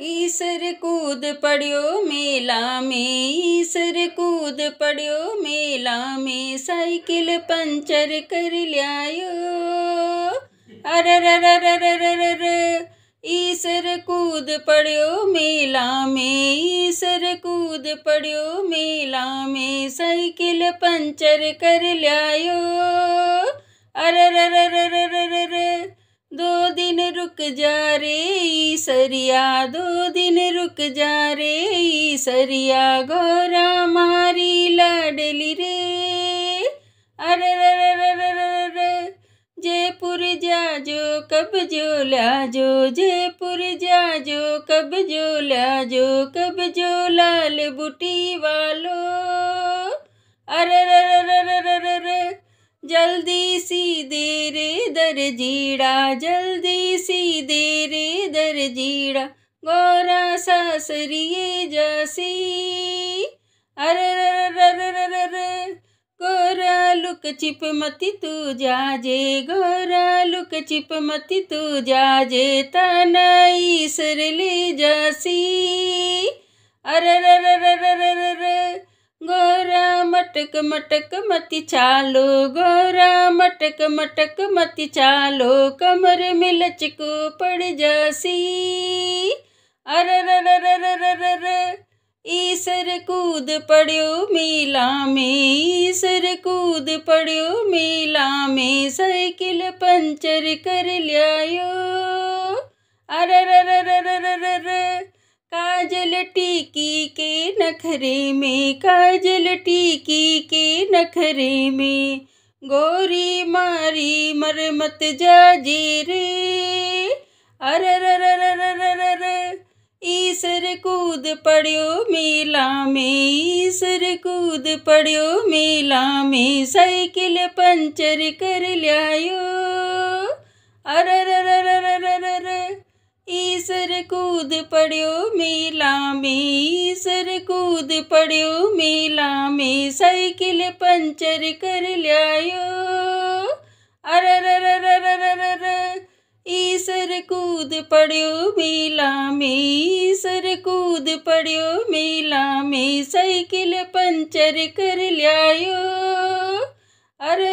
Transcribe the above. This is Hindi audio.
ईसर कूद पड़ियो मेला में ईसर कूद पड़ियो मेला में साइकिल पंचर कर लियायो अरर ईसर कूद पड़ियो मेला में ईसर कूद पड़ियो मेला में साइकिल पंचर कर लियायो अरर रुक जा रे सरिया दो दिन रुक जा रे सरिया गोरा मारी लाडली रे अरे जयपुर जा जो कब जो ला जो जयपुर जा जो कब जो ला जो कब जो लाल बुटी वालो अरे जल्दी दर जीड़ा जल्दी सी दे रे दर जीड़ा गौरा सासरिए जसी अरे गोरा लुक चिप मती तू जाजे गोरा लुक चिप मती तू जाजे तनाई सर ले जासी अरे गोरा मटक मटक मति चालो गोरा मटक मटक मति चालो कमर में लचक पड़ जासी अर ईसर कूद पड़ो मेला में ईसर कूद पड़ो मेला में साइकिल पंचर कर लियायो अर काजल टीकी के नखरे में काजल टीकी के नखरे में गोरी मारी मरमत जा रे अर ईसर कूद पड़ो मेला में ईसर कूद पड़ो मेला में साइकिल पंचर कर लियो કૂદ પડ્યો મેલા મેં સર કૂદ પડ્યો મેલા મેં સાયકલ પંચર કર લ્યાયો અરર ઈસર કૂદ પડ્યો મેલા મેં ઈસર કૂદ પડ્યો મેલા મેં સાયકલ પંચર કર લ્યાયો અરર